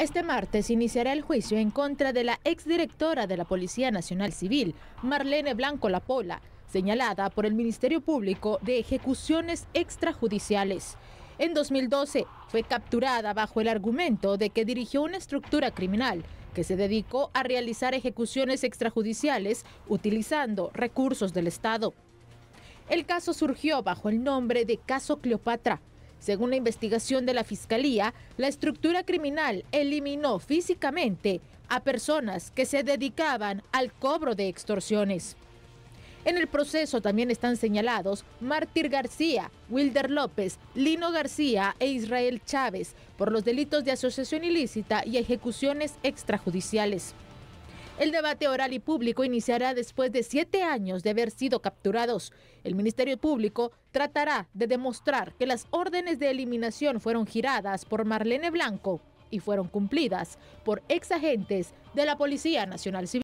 Este martes iniciará el juicio en contra de la exdirectora de la Policía Nacional Civil, Marlene Blanco Lapola, señalada por el Ministerio Público de ejecuciones extrajudiciales. En 2012 fue capturada bajo el argumento de que dirigió una estructura criminal que se dedicó a realizar ejecuciones extrajudiciales utilizando recursos del Estado. El caso surgió bajo el nombre de Caso Cleopatra, según la investigación de la Fiscalía, la estructura criminal eliminó físicamente a personas que se dedicaban al cobro de extorsiones. En el proceso también están señalados Mártir García, Wilder López, Lino García e Israel Chávez por los delitos de asociación ilícita y ejecuciones extrajudiciales. El debate oral y público iniciará después de siete años de haber sido capturados. El Ministerio Público tratará de demostrar que las órdenes de eliminación fueron giradas por Marlene Blanco y fueron cumplidas por ex agentes de la Policía Nacional Civil.